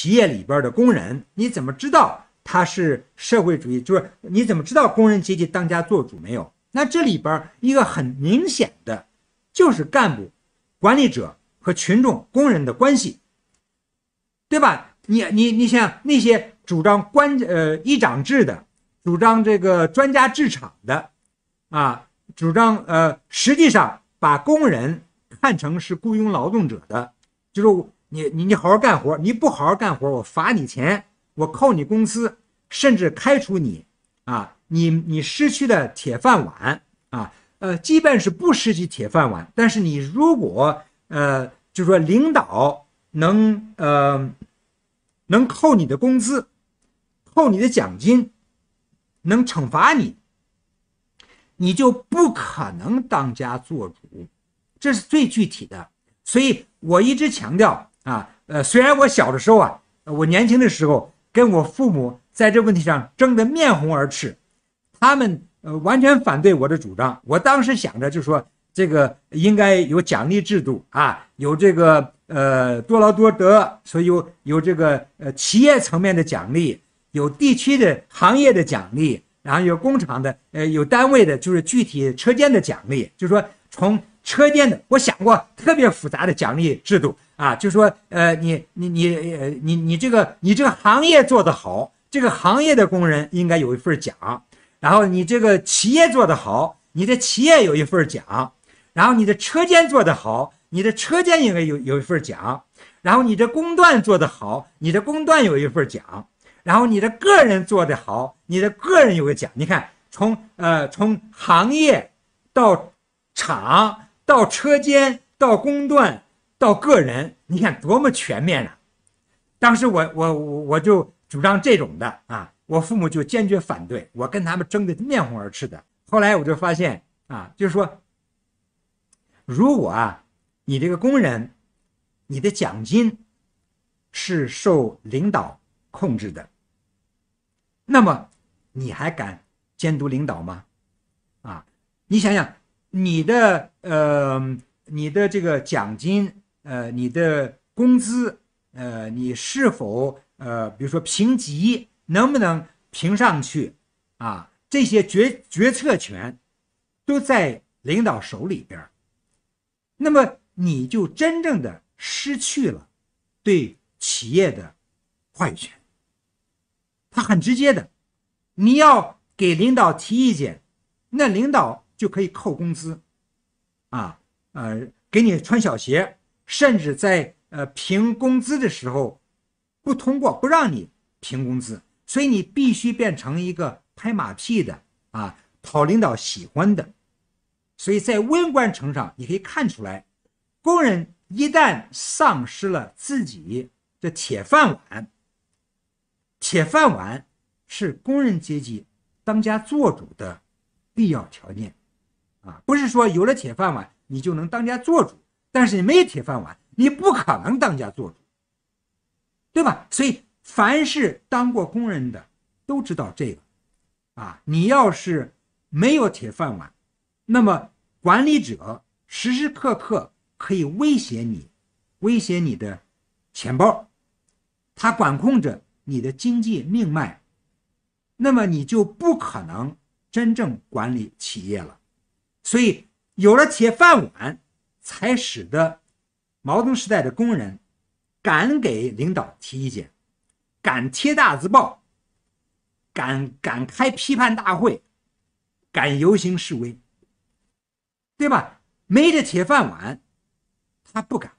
企业里边的工人，你怎么知道他是社会主义？就是你怎么知道工人阶级当家做主没有？那这里边一个很明显的就是干部、管理者和群众、工人的关系，对吧？你你你像那些主张官呃一长制的，主张这个专家治厂的，啊，主张呃实际上把工人看成是雇佣劳动者的，就是。你你你好好干活，你不好好干活，我罚你钱，我扣你工资，甚至开除你，啊，你你失去的铁饭碗，啊，呃，即便是不失去铁饭碗，但是你如果呃，就说领导能呃，能扣你的工资，扣你的奖金，能惩罚你，你就不可能当家做主，这是最具体的，所以我一直强调。啊，呃，虽然我小的时候啊，我年轻的时候跟我父母在这问题上争得面红耳赤，他们呃完全反对我的主张。我当时想着就是说，这个应该有奖励制度啊，有这个呃多劳多得，所以有有这个呃企业层面的奖励，有地区的行业的奖励，然后有工厂的呃有单位的，就是具体车间的奖励，就是说从车间的，我想过特别复杂的奖励制度。啊，就说，呃，你你你，呃，你你这个你这个行业做得好，这个行业的工人应该有一份奖，然后你这个企业做得好，你的企业有一份奖，然后你的车间做得好，你的车间应该有有一份奖，然后你的工段做得好，你的工段有一份奖，然后你的个人做得好，你的个人有个奖。你看，从呃从行业到厂到车间到工段。到个人，你看多么全面啊！当时我我我我就主张这种的啊，我父母就坚决反对，我跟他们争的面红耳赤的。后来我就发现啊，就是说，如果啊你这个工人，你的奖金是受领导控制的，那么你还敢监督领导吗？啊，你想想你的呃你的这个奖金。呃，你的工资，呃，你是否呃，比如说评级能不能评上去啊？这些决决策权都在领导手里边儿，那么你就真正的失去了对企业的话语权。他很直接的，你要给领导提意见，那领导就可以扣工资，啊，呃，给你穿小鞋。甚至在呃评工资的时候，不通过不让你评工资，所以你必须变成一个拍马屁的啊，讨领导喜欢的。所以在温官城上，你可以看出来，工人一旦丧失了自己的铁饭碗，铁饭碗是工人阶级当家作主的必要条件啊，不是说有了铁饭碗你就能当家作主。但是你没铁饭碗，你不可能当家做主，对吧？所以凡是当过工人的都知道这个，啊，你要是没有铁饭碗，那么管理者时时刻刻可以威胁你，威胁你的钱包，他管控着你的经济命脉，那么你就不可能真正管理企业了。所以有了铁饭碗。才使得毛泽东时代的工人敢给领导提意见，敢贴大字报，敢敢开批判大会，敢游行示威，对吧？没这铁饭碗，他不敢。